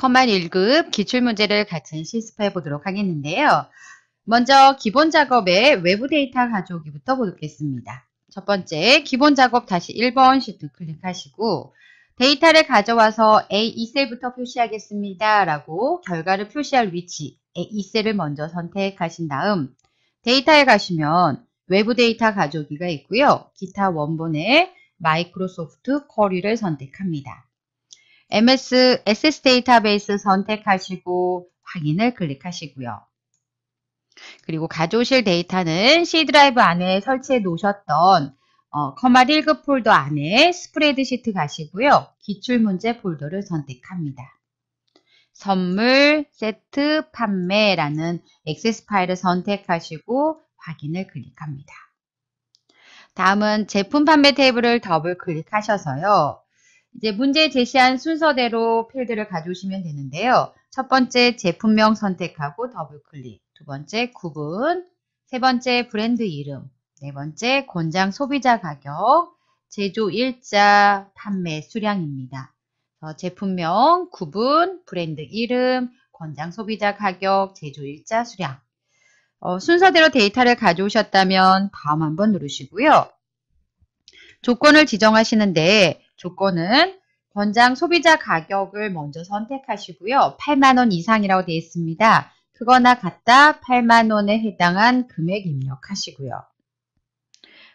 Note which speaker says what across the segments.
Speaker 1: 컴만 1급 기출문제를 같이 실습해 보도록 하겠는데요. 먼저 기본 작업의 외부 데이터 가져오기부터 보겠습니다. 첫 번째 기본 작업 다시 1번 시트 클릭하시고 데이터를 가져와서 A2셀부터 e 표시하겠습니다. 라고 결과를 표시할 위치 A2셀을 e 먼저 선택하신 다음 데이터에 가시면 외부 데이터 가져오기가 있고요. 기타 원본에 마이크로소프트 쿼리를 선택합니다. MS SS 데이터베이스 선택하시고 확인을 클릭하시고요. 그리고 가져오실 데이터는 C 드라이브 안에 설치해 놓으셨던 어, 커마 1급 폴더 안에 스프레드시트 가시고요. 기출문제 폴더를 선택합니다. 선물, 세트, 판매라는 액세스 파일을 선택하시고 확인을 클릭합니다. 다음은 제품 판매 테이블을 더블 클릭하셔서요. 이제 문제 제시한 순서대로 필드를 가져오시면 되는데요. 첫 번째 제품명 선택하고 더블 클릭, 두 번째 구분, 세 번째 브랜드 이름, 네 번째 권장 소비자 가격, 제조 일자, 판매 수량입니다. 어, 제품명, 구분, 브랜드 이름, 권장 소비자 가격, 제조 일자 수량. 어, 순서대로 데이터를 가져오셨다면 다음 한번 누르시고요. 조건을 지정하시는데 조건은 권장 소비자 가격을 먼저 선택하시고요. 8만원 이상이라고 되어 있습니다. 그거나 같다 8만원에 해당한 금액 입력하시고요.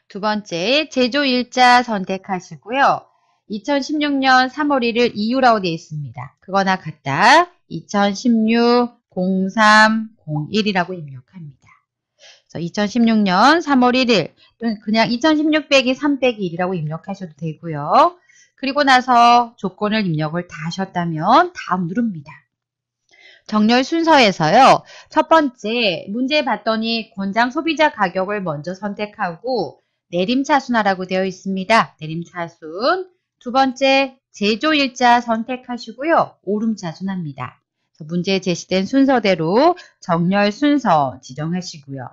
Speaker 1: 두 번째, 제조 일자 선택하시고요. 2016년 3월 1일 이후라고 되어 있습니다. 그거나 같다 2016 0301이라고 입력합니다. 2016년 3월 1일 또는 그냥 2016 3 0 0 1이라고 입력하셔도 되고요. 그리고 나서 조건을 입력을 다 하셨다면 다음 누릅니다. 정렬 순서에서요. 첫 번째 문제 봤더니 권장 소비자 가격을 먼저 선택하고 내림차순화라고 되어 있습니다. 내림차순 두 번째 제조일자 선택하시고요. 오름차순합니다. 문제에 제시된 순서대로 정렬 순서 지정하시고요.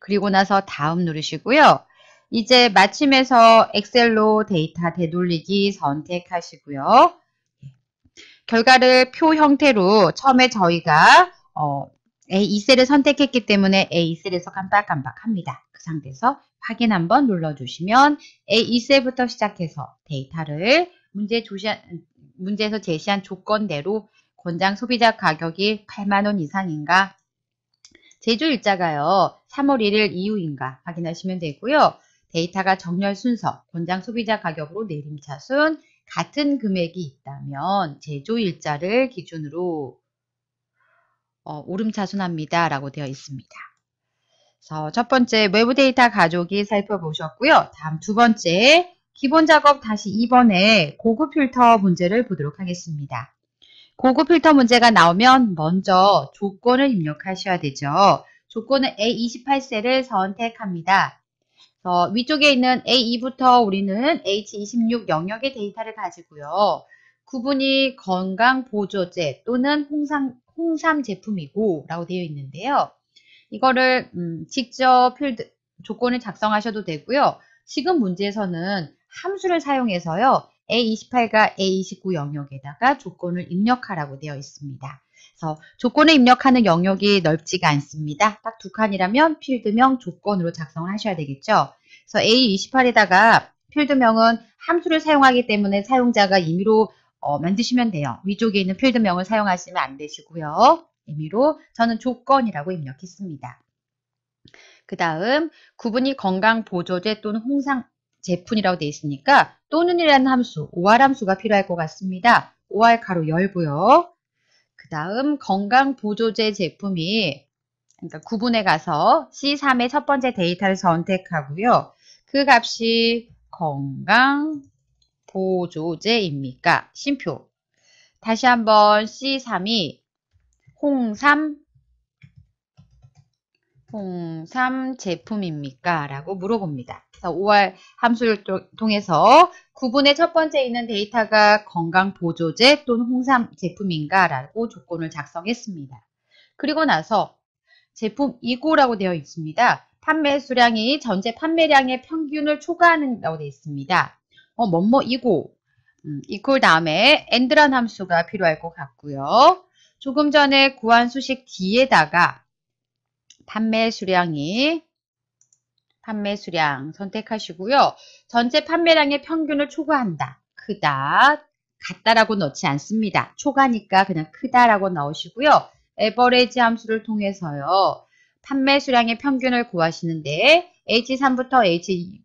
Speaker 1: 그리고 나서 다음 누르시고요. 이제 마침에서 엑셀로 데이터 되돌리기 선택하시고요. 결과를 표 형태로 처음에 저희가 어, A2셀을 선택했기 때문에 A2셀에서 깜빡깜빡합니다. 그 상태에서 확인 한번 눌러주시면 A2셀부터 시작해서 데이터를 문제 조시 문제에서 제시한 조건대로 권장 소비자 가격이 8만원 이상인가 제조 일자가요. 3월 1일 이후인가 확인하시면 되고요. 데이터가 정렬 순서, 권장 소비자 가격으로 내림차순 같은 금액이 있다면 제조 일자를 기준으로 어, 오름차순합니다. 라고 되어 있습니다. 그래서 첫 번째 외부 데이터 가족이 살펴보셨고요. 다음 두 번째 기본 작업 다시 2번에 고급 필터 문제를 보도록 하겠습니다. 고급 필터 문제가 나오면 먼저 조건을 입력하셔야 되죠. 조건은 A28셀을 선택합니다. 어, 위쪽에 있는 A2부터 우리는 H26 영역의 데이터를 가지고요. 구분이 건강보조제 또는 홍삼, 홍삼 제품이고 라고 되어 있는데요. 이거를 음, 직접 필드 조건을 작성하셔도 되고요. 지금 문제에서는 함수를 사용해서요. A28과 A29 영역에다가 조건을 입력하라고 되어 있습니다. 그래서 조건을 입력하는 영역이 넓지가 않습니다. 딱 두 칸이라면 필드명 조건으로 작성을 하셔야 되겠죠. 그래서 A28에다가 필드명은 함수를 사용하기 때문에 사용자가 임의로 어, 만드시면 돼요. 위쪽에 있는 필드명을 사용하시면 안 되시고요. 임의로 저는 조건이라고 입력했습니다. 그 다음 구분이 건강보조제 또는 홍상 제품이라고 되어 있으니까 또는이라는 함수, OR 함수가 필요할 것 같습니다. OR 가로 열고요. 그 다음 건강보조제 제품이 그러니까 구분에 가서 C3의 첫 번째 데이터를 선택하고요. 그 값이 건강보조제입니까? 심표. 다시 한번 C3이 홍삼 홍삼 제품입니까? 라고 물어봅니다. 5월 함수를 통해서 구분의 첫 번째 있는 데이터가 건강보조제 또는 홍삼 제품인가라고 조건을 작성했습니다. 그리고 나서 제품 2고라고 되어 있습니다. 판매 수량이 전체 판매량의 평균을 초과하는다고 되어 있습니다. 어, 뭐뭐 2고 음, equal 다음에 and란 함수가 필요할 것 같고요. 조금 전에 구한 수식 뒤에다가 판매 수량이 판매 수량 선택하시고요. 전체 판매량의 평균을 초과한다. 크다. 같다라고 넣지 않습니다. 초과니까 그냥 크다라고 넣으시고요. 에버레지 함수를 통해서요. 판매 수량의 평균을 구하시는데 H3부터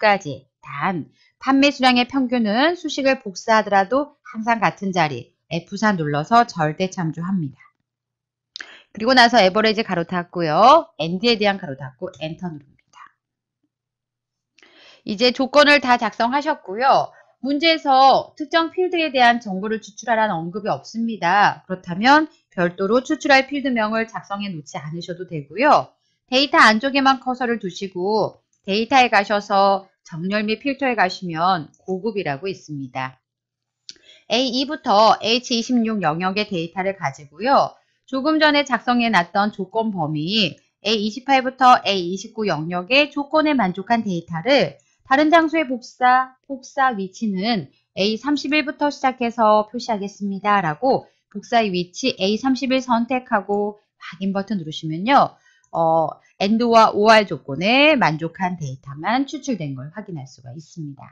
Speaker 1: H26까지 단 판매 수량의 평균은 수식을 복사하더라도 항상 같은 자리 F4 눌러서 절대 참조합니다. 그리고 나서 에버레지 가로 닫고요. 엔드에 대한 가로 닫고 엔터 누릅니다. 이제 조건을 다 작성하셨고요. 문제에서 특정 필드에 대한 정보를 추출하라는 언급이 없습니다. 그렇다면 별도로 추출할 필드명을 작성해 놓지 않으셔도 되고요. 데이터 안쪽에만 커서를 두시고 데이터에 가셔서 정렬 및 필터에 가시면 고급이라고 있습니다. A2부터 H26 영역의 데이터를 가지고요. 조금 전에 작성해 놨던 조건 범위 A28부터 A29 영역의 조건에 만족한 데이터를 다른 장소의 복사, 복사 위치는 A31부터 시작해서 표시하겠습니다. 라고 복사의 위치 A31 선택하고 확인 버튼 누르시면요. 어, AND와 OR 조건에 만족한 데이터만 추출된 걸 확인할 수가 있습니다.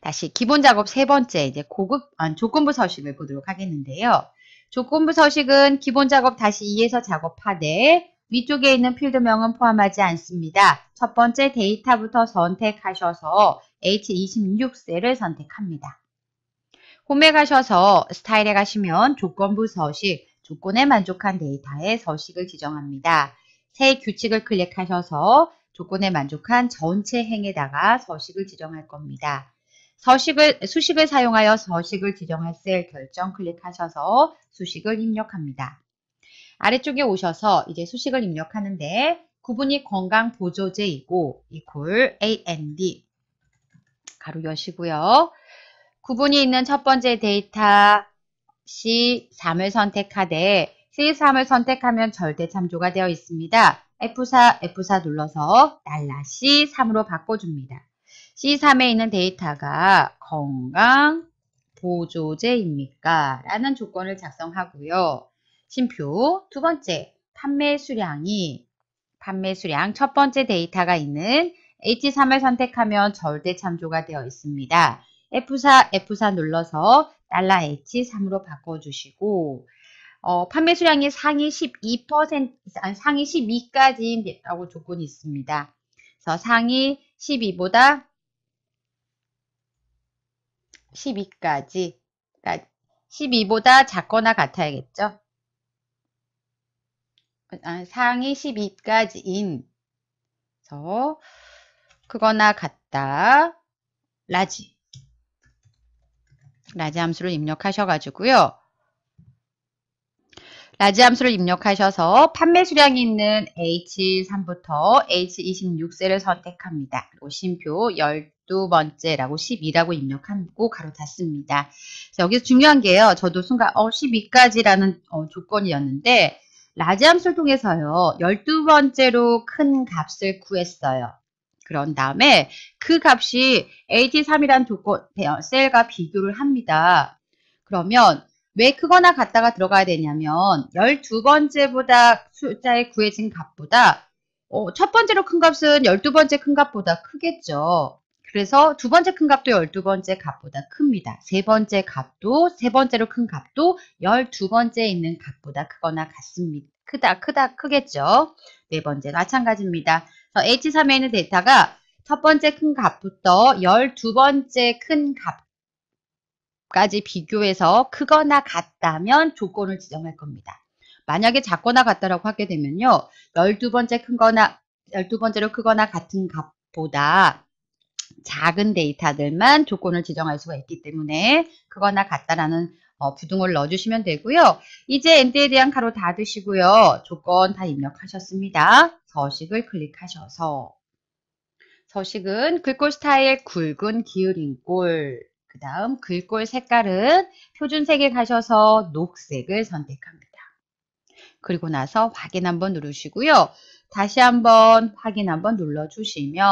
Speaker 1: 다시 기본 작업 세 번째 이제 고급 아, 조건부 서식을 보도록 하겠는데요. 조건부 서식은 기본 작업 다시 2에서 작업하되 위쪽에 있는 필드명은 포함하지 않습니다. 첫 번째 데이터부터 선택하셔서 H26셀을 선택합니다. 홈에 가셔서 스타일에 가시면 조건부 서식, 조건에 만족한 데이터의 서식을 지정합니다. 새 규칙을 클릭하셔서 조건에 만족한 전체 행에다가 서식을 지정할 겁니다. 서식을, 수식을 사용하여 서식을 지정할 셀 결정 클릭하셔서 수식을 입력합니다. 아래쪽에 오셔서 이제 수식을 입력하는데 구분이 건강보조제이고 equal AND 가로 여시고요. 구분이 있는 첫 번째 데이터 C3을 선택하되 C3을 선택하면 절대 참조가 되어 있습니다. F4, F4 눌러서 달라 C3으로 바꿔줍니다. C3에 있는 데이터가 건강 보조제입니까? 라는 조건을 작성하고요. 심표 두 번째 판매 수량이 판매 수량 첫 번째 데이터가 있는 H3을 선택하면 절대 참조가 되어 있습니다. F4, F4 눌러서 달러 H3으로 바꿔주시고 어, 판매 수량이 상위 12% 상위 12까지라고 조건이 있습니다. 그래서 상위 12보다 12까지 그러니까 12보다 작거나 같아야겠죠. 아, 상위 12까지인 그래서 그거나 같다 라지 라지 함수를 입력하셔 가지고요 라지 함수를 입력하셔서 판매 수량이 있는 H3부터 H26셀을 선택합니다. 그 심표 12번째라고 12라고 입력하고 가로 닫습니다. 여기서 중요한 게요. 저도 순간 어 12까지라는 어, 조건이었는데 라지함수를 통해서요. 12번째로 큰 값을 구했어요. 그런 다음에 그 값이 AT3이란 조건, 셀과 비교를 합니다. 그러면 왜 크거나 같다가 들어가야 되냐면 12번째보다 숫자에 구해진 값보다 어, 첫 번째로 큰 값은 12번째 큰 값보다 크겠죠. 그래서 두 번째 큰 값도 열두 번째 값보다 큽니다. 세 번째 값도 세 번째로 큰 값도 열두 번째에 있는 값보다 크거나 같습니다. 크다 크다 크겠죠. 네 번째 마찬가지입니다. H3에 있는 데이터가 첫 번째 큰 값부터 열두 번째큰 값까지 비교해서 크거나 같다면 조건을 지정할 겁니다. 만약에 작거나 같다라고 하게 되면요. 열두 번째큰 거나 12번째로 크거나 같은 값보다 작은 데이터들만 조건을 지정할 수가 있기 때문에 그거나 같다라는 어, 부등을 넣어주시면 되고요. 이제 엔드에 대한 가로 닫으시고요. 조건 다 입력하셨습니다. 서식을 클릭하셔서 서식은 글꼴 스타일 굵은 기울인 꼴, 그 다음 글꼴 색깔은 표준색에 가셔서 녹색을 선택합니다. 그리고 나서 확인 한번 누르시고요. 다시 한번 확인 한번 눌러주시면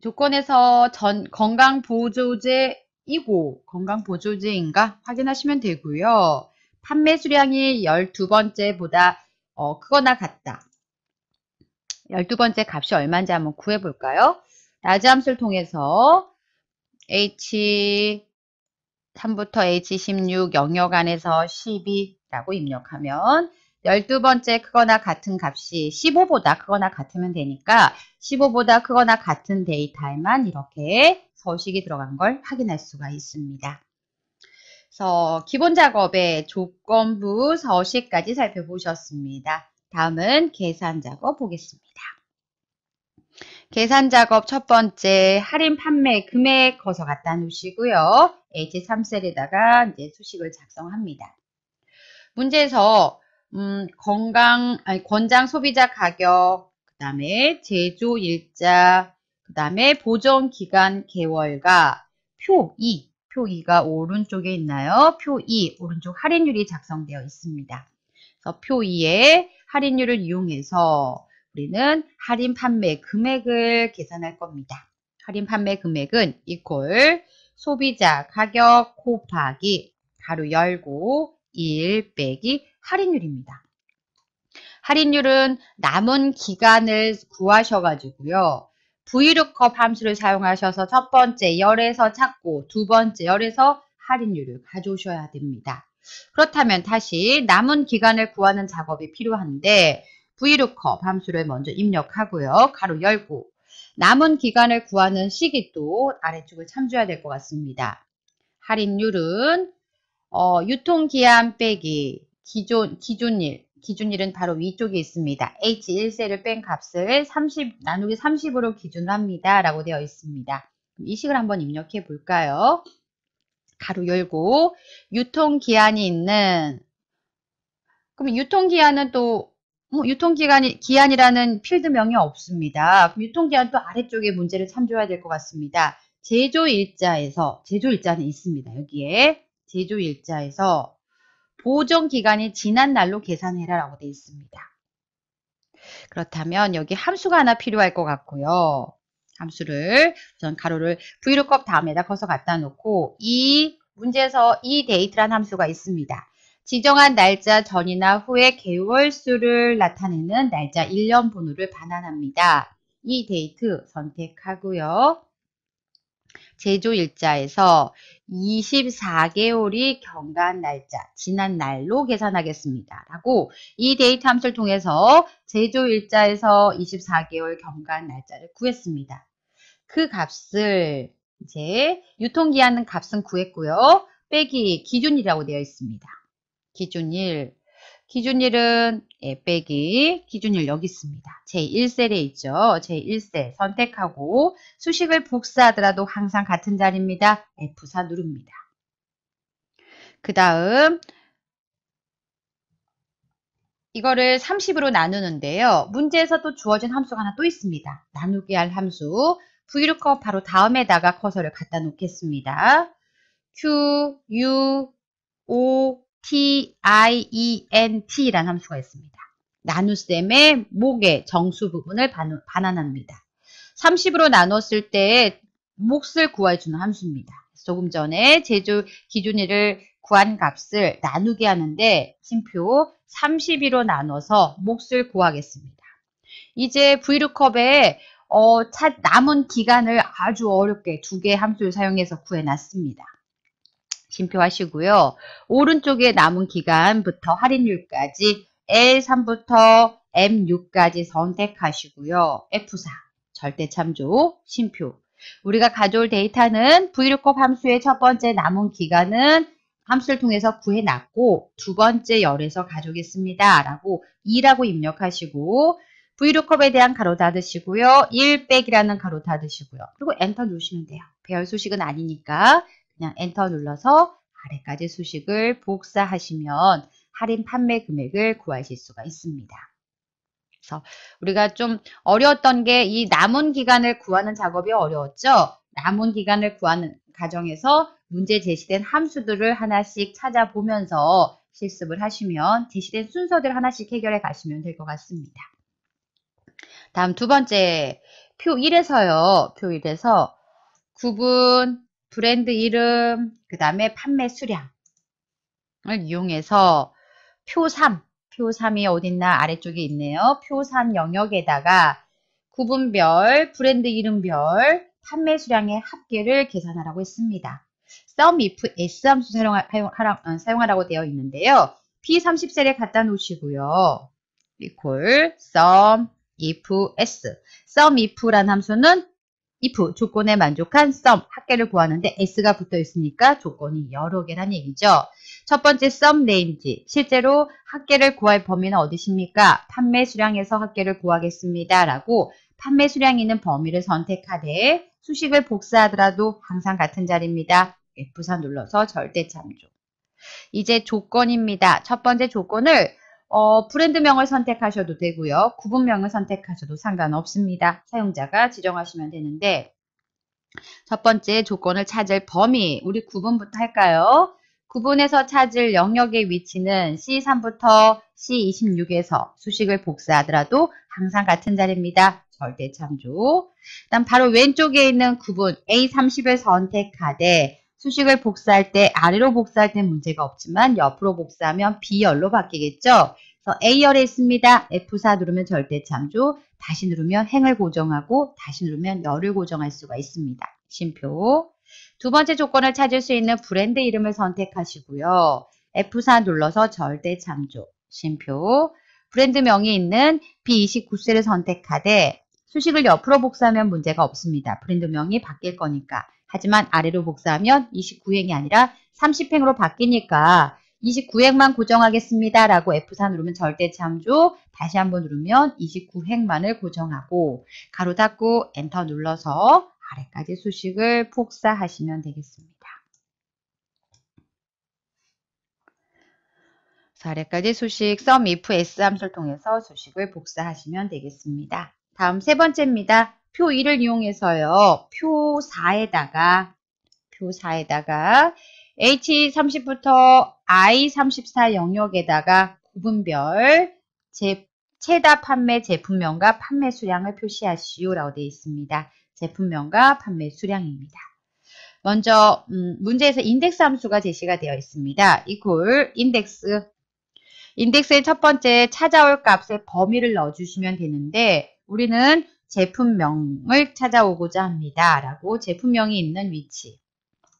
Speaker 1: 조건에서 전 건강보조제이고 건강보조제인가 확인하시면 되고요. 판매 수량이 12번째보다 어, 크거나 같다. 12번째 값이 얼마인지 한번 구해볼까요? 낮지 함수를 통해서 H3부터 H16 영역 안에서 12라고 입력하면 12번째 크거나 같은 값이 15보다 크거나 같으면 되니까 15보다 크거나 같은 데이터에만 이렇게 서식이 들어간 걸 확인할 수가 있습니다. 그래서 기본 작업의 조건부 서식까지 살펴보셨습니다. 다음은 계산 작업 보겠습니다. 계산 작업 첫 번째 할인 판매 금액 거서 갖다 놓으시고요. H3셀에다가 이제 수식을 작성합니다. 문제에서 음, 건강 아니 권장 소비자 가격, 그다음에 제조 일자, 그다음에 보존 기간 개월과 표 2, 표 2가 오른쪽에 있나요? 표 2, 오른쪽 할인율이 작성되어 있습니다. 그래서 표 2에 할인율을 이용해서 우리는 할인 판매 금액을 계산할 겁니다. 할인 판매 금액은 이퀄 소비자 가격 곱하기 가로 열고 1 빼기 할인율입니다. 할인율은 남은 기간을 구하셔가지고요. VLOOKUP 함수를 사용하셔서 첫 번째 열에서 찾고 두 번째 열에서 할인율을 가져오셔야 됩니다. 그렇다면 다시 남은 기간을 구하는 작업이 필요한데 VLOOKUP 함수를 먼저 입력하고요. 가로 열고 남은 기간을 구하는 시기도 아래쪽을 참조해야 될 것 같습니다. 할인율은 어, 유통기한 빼기 기존, 기존일, 기준일은 바로 위쪽에 있습니다. H1세를 뺀 값을 30 나누기 30으로 기준 합니다. 라고 되어 있습니다. 이 식을 한번 입력해 볼까요? 가로 열고 유통기한이 있는 그럼 유통기한은 또뭐 유통기간이 기한이라는 필드명이 없습니다. 그럼 유통기한 또 아래쪽에 문제를 참조해야 될 것 같습니다. 제조일자에서 제조일자는 있습니다. 여기에 제조 일자에서 보존 기간이 지난 날로 계산해라 라고 되어 있습니다. 그렇다면 여기 함수가 하나 필요할 것 같고요. 함수를 우선 가로를 vlookup 다음에다 커서 갖다 놓고 이 문제에서 이 데이트란 함수가 있습니다. 지정한 날짜 전이나 후에 개월수를 나타내는 날짜 1년 번호를 반환합니다. 이 데이트 선택하고요. 제조 일자에서 24개월이 경과한 날짜, 지난 날로 계산하겠습니다. 라고 이 데이터 함수를 통해서 제조 일자에서 24개월 경과한 날짜를 구했습니다. 그 값을 이제 유통기한은 값은 구했고요. 빼기 기준이라고 되어 있습니다. 기준일 기준일은 예, 빼기 기준일 여기 있습니다. 제1셀에 있죠. 제1셀 선택하고 수식을 복사하더라도 항상 같은 자리입니다. F4 누릅니다. 그 다음 이거를 30으로 나누는데요. 문제에서 또 주어진 함수가 하나 또 있습니다. 나누기 할 함수 VLOOKUP 바로 다음에다가 커서를 갖다 놓겠습니다. Q, U, O, tint라는 e 함수가 있습니다. 나눗셈의 목의 정수 부분을 반환합니다. 30으로 나눴을 때 몫을 구해주는 함수입니다. 조금 전에 제조 기준일을 구한 값을 나누게 하는데 심표 32로 나눠서 몫을 구하겠습니다. 이제 VLOOKUP에 어, 남은 기간을 아주 어렵게 두개 함수를 사용해서 구해놨습니다. 진표하시고요. 오른쪽에 남은 기간부터 할인율까지 L3부터 M6까지 선택하시고요. F4 절대 참조 심표 우리가 가져올 데이터는 VLOOKUP 함수의 첫 번째 남은 기간은 함수를 통해서 구해놨고 두 번째 열에서 가져오겠습니다. 라고 2라고 입력하시고 VLOOKUP에 대한 가로 닫으시고요. 1 0 0이라는 가로 닫으시고요. 그리고 엔터 누르시면 돼요. 배열 소식은 아니니까 그냥 엔터 눌러서 아래까지 수식을 복사하시면 할인 판매 금액을 구하실 수가 있습니다. 그래서 우리가 좀 어려웠던 게 이 남은 기간을 구하는 작업이 어려웠죠? 남은 기간을 구하는 과정에서 문제 제시된 함수들을 하나씩 찾아보면서 실습을 하시면 제시된 순서들 하나씩 해결해 가시면 될 것 같습니다. 다음 두 번째 표 1에서요. 표 1에서 구분 브랜드 이름, 그 다음에 판매 수량을 이용해서 표 3, 표 3이 어딨나 아래쪽에 있네요. 표 3 영역에다가 구분별, 브랜드 이름별, 판매 수량의 합계를 계산하라고 했습니다. sum if s 함수 사용하, 사용하, 어, 라고 되어 있는데요. P30셀에 갖다 놓으시고요. equal sum if s sum if라는 함수는 if 조건에 만족한 s u m e 합계를 구하는데 s가 붙어 있으니까 조건이 여러 개란 얘기죠. 첫 번째 s u m range 실제로 합계를 구할 범위는 어디십니까? 판매 수량에서 합계를 구하겠습니다. 라고 판매 수량이 있는 범위를 선택하되 수식을 복사하더라도 항상 같은 자리입니다. F4 눌러서 절대참조. 이제 조건입니다. 첫 번째 조건을 어, 브랜드명을 선택하셔도 되고요. 구분명을 선택하셔도 상관없습니다. 사용자가 지정하시면 되는데 첫 번째 조건을 찾을 범위, 우리 구분부터 할까요? 구분에서 찾을 영역의 위치는 C3부터 C26에서 수식을 복사하더라도 항상 같은 자리입니다. 절대 참조. 일단 바로 왼쪽에 있는 구분 A30을 선택하되 수식을 복사할 때 아래로 복사할 때는 문제가 없지만 옆으로 복사하면 B열로 바뀌겠죠. 그래서 A열에 있습니다. F4 누르면 절대 참조, 다시 누르면 행을 고정하고 다시 누르면 열을 고정할 수가 있습니다. 심표. 두 번째 조건을 찾을 수 있는 브랜드 이름을 선택하시고요. F4 눌러서 절대 참조, 심표. 브랜드명이 있는 B29셀을 선택하되 수식을 옆으로 복사하면 문제가 없습니다. 브랜드명이 바뀔 거니까. 하지만 아래로 복사하면 29행이 아니라 30행으로 바뀌니까 29행만 고정하겠습니다. 라고 f 3 누르면 절대 참조 다시 한번 누르면 29행만을 고정하고 가로 닫고 엔터 눌러서 아래까지 수식을 복사하시면 되겠습니다. 아래까지 수식 sum if s 함수를 통해서 수식을 복사하시면 되겠습니다. 다음 세 번째입니다. 표 1을 이용해서요. 표 4에다가 표 4에다가 H30부터 I34 영역에다가 구분별 제, 체다 판매 제품명과 판매 수량을 표시하시오라고 되어 있습니다. 제품명과 판매 수량입니다. 먼저 음, 문제에서 인덱스 함수가 제시가 되어 있습니다. 이퀄 인덱스 인덱스의 첫 번째 찾아올 값의 범위를 넣어주시면 되는데 우리는 제품명을 찾아오고자 합니다. 라고 제품명이 있는 위치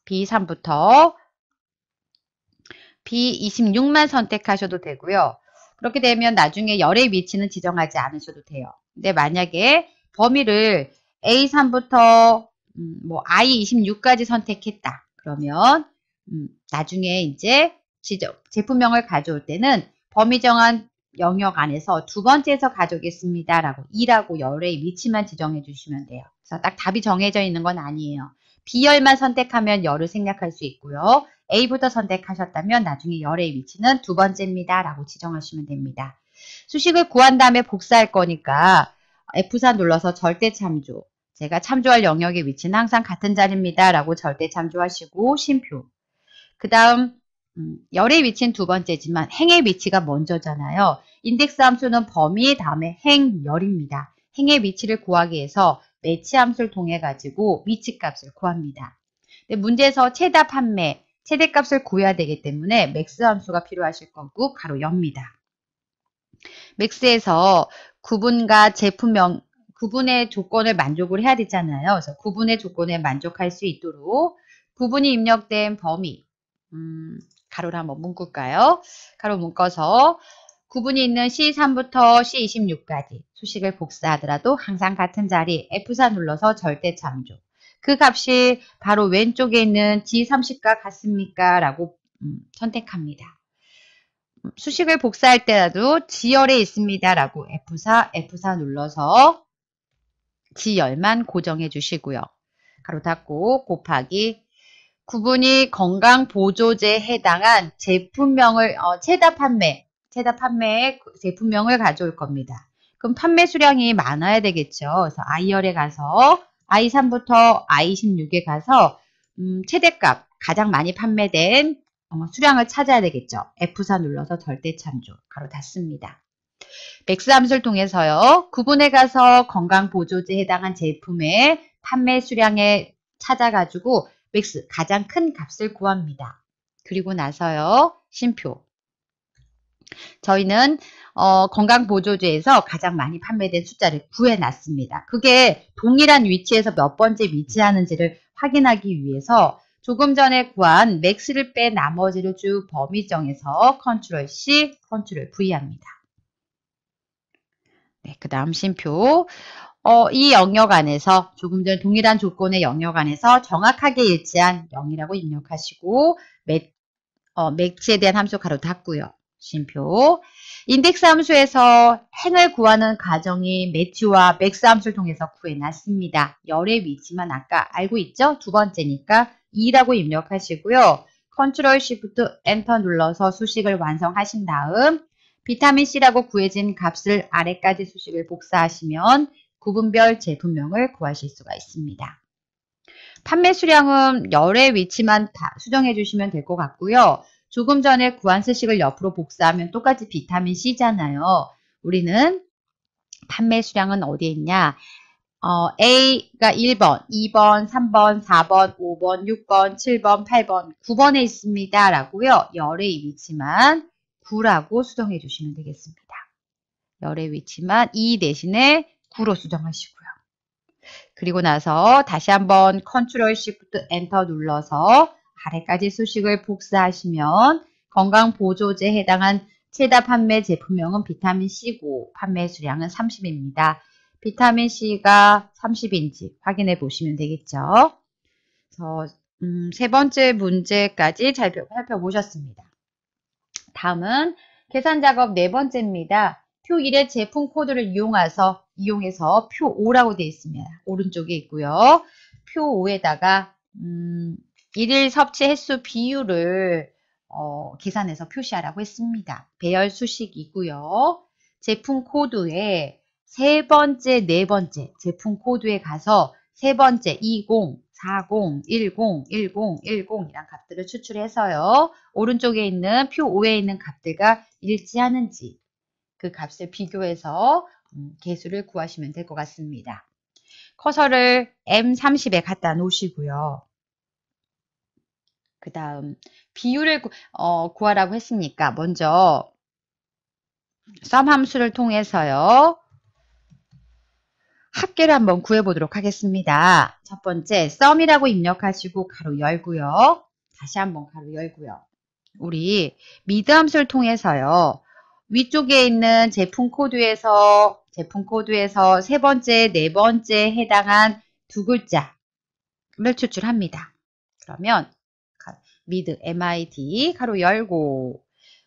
Speaker 1: B3부터 B26만 선택하셔도 되고요. 그렇게 되면 나중에 열의 위치는 지정하지 않으셔도 돼요. 근데 만약에 범위를 A3부터 음, 뭐 I26까지 선택했다. 그러면 음, 나중에 이제 지정, 제품명을 가져올 때는 범위 정한 영역 안에서 두 번째에서 가져오겠습니다. 라고 2라고 열의 위치만 지정해 주시면 돼요. 그래서 딱 답이 정해져 있는 건 아니에요. B열만 선택하면 열을 생략할 수 있고요. A부터 선택하셨다면 나중에 열의 위치는 두 번째입니다. 라고 지정하시면 됩니다. 수식을 구한 다음에 복사할 거니까 F4 눌러서 절대 참조. 제가 참조할 영역의 위치는 항상 같은 자리입니다. 라고 절대 참조하시고 심표그 다음 음, 열의 위치는 두 번째지만 행의 위치가 먼저잖아요. 인덱스 함수는 범위 다음에 행, 열입니다. 행의 위치를 구하기 위해서 매치 함수를 통해 가지고 위치값을 구합니다. 근데 문제에서 최다 판매, 최대값을 구해야 되기 때문에 맥스 함수가 필요하실 거고 가로 엽니다. 맥스에서 구분과 제품명, 구분의 조건을 만족을 해야 되잖아요. 그래서 구분의 조건에 만족할 수 있도록 구분이 입력된 범위, 음, 가로를 한번 묶을까요? 가로 묶어서 구분이 있는 C3부터 C26까지 수식을 복사하더라도 항상 같은 자리 F4 눌러서 절대 참조. 그 값이 바로 왼쪽에 있는 G30과 같습니까? 라고 음, 선택합니다. 수식을 복사할 때라도 지열에 있습니다. 라고 F4, F4 눌러서 지열만 고정해 주시고요. 가로 닫고 곱하기 구분이 건강 보조제에 해당한 제품명을 어, 체다 판매, 체다 판매의 제품명을 가져올 겁니다. 그럼 판매 수량이 많아야 되겠죠. 그래서 아이열에 가서 I3부터 I16에 가서 음, 최대값 가장 많이 판매된 어, 수량을 찾아야 되겠죠. F4 눌러서 절대 참조 가로 닫습니다. 백스함수를 통해서요. 구분에 가서 건강 보조제에 해당한 제품의 판매 수량에 찾아가지고 맥스 가장 큰 값을 구합니다. 그리고 나서요. 심표. 저희는 어, 건강보조제에서 가장 많이 판매된 숫자를 구해놨습니다. 그게 동일한 위치에서 몇 번째 위치하는지를 확인하기 위해서 조금 전에 구한 맥스를 빼 나머지를 쭉 범위 정해서 컨트롤 C, 컨트롤 V 합니다. 네, 그 다음 심표. 어, 이 영역 안에서 조금 전 동일한 조건의 영역 안에서 정확하게 일치한 0이라고 입력하시고 매, 어, 매치에 대한 함수 가로 닫고요. 심표 인덱스 함수에서 행을 구하는 과정이 매치와 맥스 함수를 통해서 구해놨습니다. 열의 위치만 아까 알고 있죠? 두 번째니까 2라고 입력하시고요. 컨트롤 시프트 엔터 눌러서 수식을 완성하신 다음 비타민C라고 구해진 값을 아래까지 수식을 복사하시면 구분별 제품명을 구하실 수가 있습니다. 판매 수량은 열의 위치만 다 수정해 주시면 될 것 같고요. 조금 전에 구한 수식을 옆으로 복사하면 똑같이 비타민C잖아요. 우리는 판매 수량은 어디에 있냐? 어, A가 1번, 2번, 3번, 4번, 5번, 6번, 7번, 8번, 9번에 있습니다. 라고요. 열의 위치만 9라고 수정해 주시면 되겠습니다. 열의 위치만 2 대신에 9로 수정하시고요. 그리고 나서 다시 한번 컨트롤 시프트 엔터 눌러서 아래까지 수식을 복사하시면 건강보조제 에 해당한 최다 판매 제품명은 비타민C고 판매 수량은 30입니다. 비타민C가 30인지 확인해 보시면 되겠죠. 그래서 음, 세 번째 문제까지 잘 살펴보셨습니다. 다음은 계산 작업 네 번째입니다. 표 1의 제품 코드를 이용해서 이용해서 표 5라고 되어 있습니다. 오른쪽에 있고요. 표 5에다가 음, 일일 섭취 횟수 비율을 어, 계산해서 표시하라고 했습니다. 배열 수식이고요. 제품 코드에 세 번째, 네 번째 제품 코드에 가서 세 번째 20, 40, 10, 10, 10 이란 값들을 추출해서요. 오른쪽에 있는 표 5에 있는 값들과 일치하는지 그 값을 비교해서 음, 개수를 구하시면 될 것 같습니다. 커서를 M30에 갖다 놓으시고요. 그 다음 비율을 구, 어, 구하라고 했으니까 먼저 썸 함수를 통해서요. 합계를 한번 구해보도록 하겠습니다. 첫 번째 썸이라고 입력하시고 가로 열고요. 다시 한번 가로 열고요. 우리 미드 함수를 통해서요. 위쪽에 있는 제품 코드에서 제품 코드에서 세 번째, 네 번째에 해당한 두 글자를 추출합니다. 그러면 미드, MID 가로 열고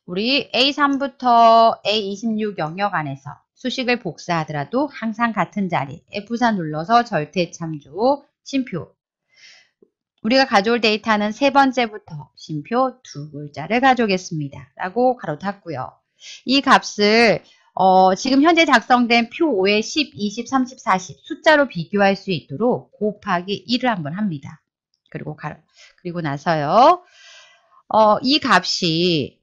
Speaker 1: 우리 A3부터 A26 영역 안에서 수식을 복사하더라도 항상 같은 자리 F4 눌러서 절대 창조, 심표 우리가 가져올 데이터는 세 번째부터 심표 두 글자를 가져오겠습니다. 라고 가로 탔고요. 이 값을 어, 지금 현재 작성된 표 5에 10, 20, 30, 40 숫자로 비교할 수 있도록 곱하기 1을 한번 합니다. 그리고 가, 그리고 나서요. 어, 이 값이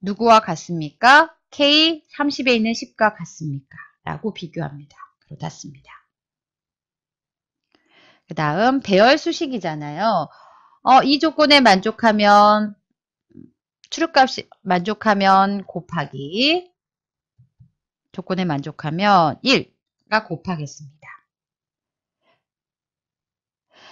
Speaker 1: 누구와 같습니까? K30에 있는 10과 같습니까? 라고 비교합니다. 그렇습니다. 그 다음 배열 수식이잖아요. 어, 이 조건에 만족하면 출입값이 만족하면 곱하기 조건에 만족하면 1가 곱하겠습니다.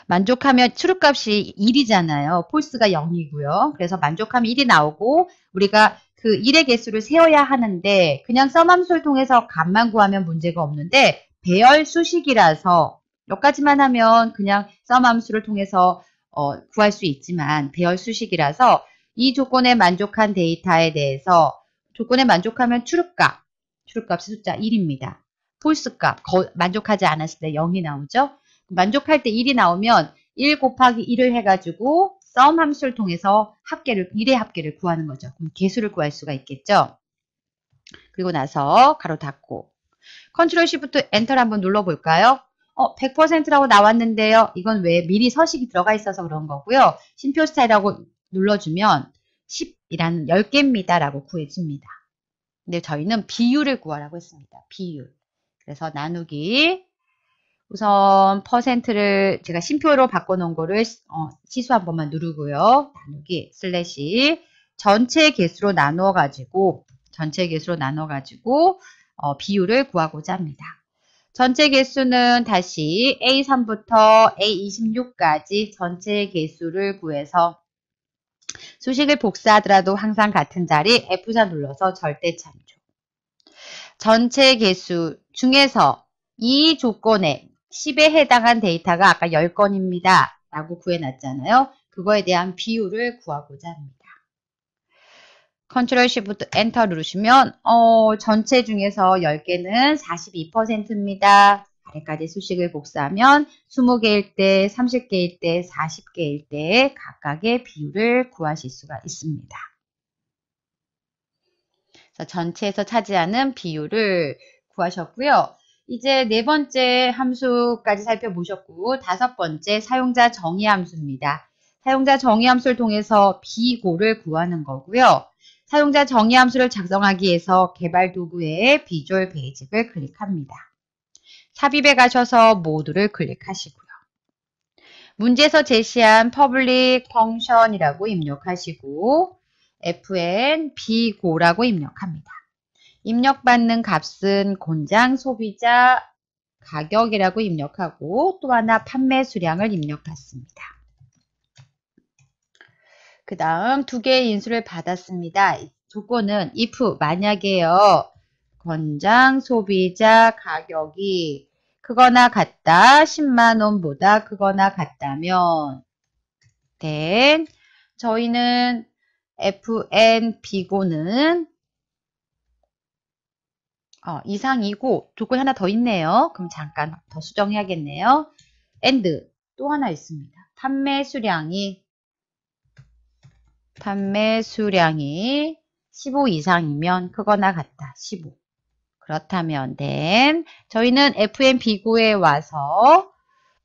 Speaker 1: 만족하면 출입값이 1이잖아요. 폴스가 0이고요. 그래서 만족하면 1이 나오고 우리가 그 1의 개수를 세어야 하는데 그냥 썸함수를 통해서 값만 구하면 문제가 없는데 배열 수식이라서 몇가지만 하면 그냥 썸함수를 통해서 어, 구할 수 있지만 배열 수식이라서 이 조건에 만족한 데이터에 대해서 조건에 만족하면 출입값 출름값의 숫자 1입니다. 폴스값 만족하지 않았을 때 0이 나오죠. 만족할 때 1이 나오면 1 곱하기 1을 해가지고 썸 함수를 통해서 합계를 1의 합계를 구하는 거죠. 그럼 개수를 구할 수가 있겠죠. 그리고 나서 가로 닫고 컨트롤 시프트 엔터를 한번 눌러볼까요? 어, 100%라고 나왔는데요. 이건 왜 미리 서식이 들어가 있어서 그런 거고요. 심표 스타일이라고 눌러주면 10이라는 10개입니다. 라고 구해집니다. 근데 네, 저희는 비율을 구하라고 했습니다. 비율. 그래서 나누기 우선 퍼센트를 제가 심표로 바꿔놓은 거를 어, 시수 한 번만 누르고요. 나누기 슬래시 전체 개수로 나누어 가지고 전체 개수로 나눠 가지고 어, 비율을 구하고자 합니다. 전체 개수는 다시 A3부터 A26까지 전체 개수를 구해서 수식을 복사하더라도 항상 같은 자리 F4 눌러서 절대 참조. 전체 개수 중에서 이 조건에 10에 해당한 데이터가 아까 10건입니다. 라고 구해놨잖아요. 그거에 대한 비율을 구하고자 합니다. 컨트롤 Shift 엔터 누르시면 어, 전체 중에서 10개는 42%입니다. 1까지 수식을 복사하면 20개일 때, 30개일 때, 40개일 때 각각의 비율을 구하실 수가 있습니다. 그래서 전체에서 차지하는 비율을 구하셨고요. 이제 네 번째 함수까지 살펴보셨고 다섯 번째 사용자 정의 함수입니다. 사용자 정의 함수를 통해서 비고를 구하는 거고요. 사용자 정의 함수를 작성하기 위해서 개발 도구의 비주얼 베이직을 클릭합니다. 삽입에 가셔서 모두를 클릭하시고요. 문제에서 제시한 public function이라고 입력하시고 fn 비고라고 입력합니다. 입력받는 값은 곤장 소비자 가격이라고 입력하고 또 하나 판매 수량을 입력받습니다. 그 다음 두 개의 인수를 받았습니다. 조건은 if 만약에요. 권장 소비자 가격이 크거나 같다 10만원보다 크거나 같다면 then 저희는 f n 비고는 어, 이상이고 조건이 하나 더 있네요. 그럼 잠깐 더 수정해야겠네요. and 또 하나 있습니다. 판매 수량이 판매 수량이 15 이상이면 크거나 같다. 15 그렇다면 then 네. 저희는 f n 비구에 와서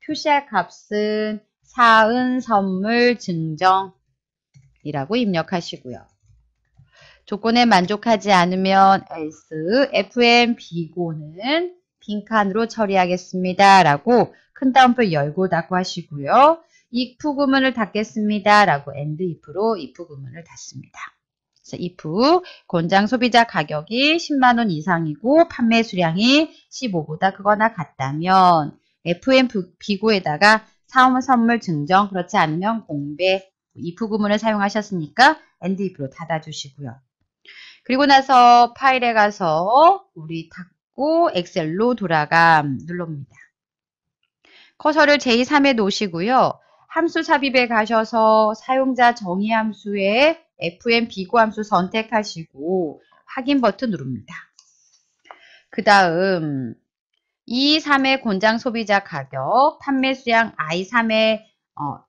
Speaker 1: 표시할 값은 사은 선물 증정이라고 입력하시고요. 조건에 만족하지 않으면 else, f n 비고는 빈칸으로 처리하겠습니다. 라고 큰 따옴표 열고 닫고 하시고요. if 구문을 닫겠습니다. 라고 and if로 if 구문을 닫습니다. if 권장 소비자 가격이 10만원 이상이고 판매 수량이 15보다 크거나 같다면 FM비고에다가 사업 선물 증정 그렇지 않으면 공배 if 구문을 사용하셨으니까 and if로 닫아주시고요. 그리고 나서 파일에 가서 우리 닫고 엑셀로 돌아가 눌러봅니다 커서를 제2, 3에 놓으시고요. 함수 삽입에 가셔서 사용자 정의 함수에 FM 비고 함수 선택하시고 확인 버튼 누릅니다. 그 다음 이 e 3의 권장 소비자 가격, 판매 수량 I3의 어,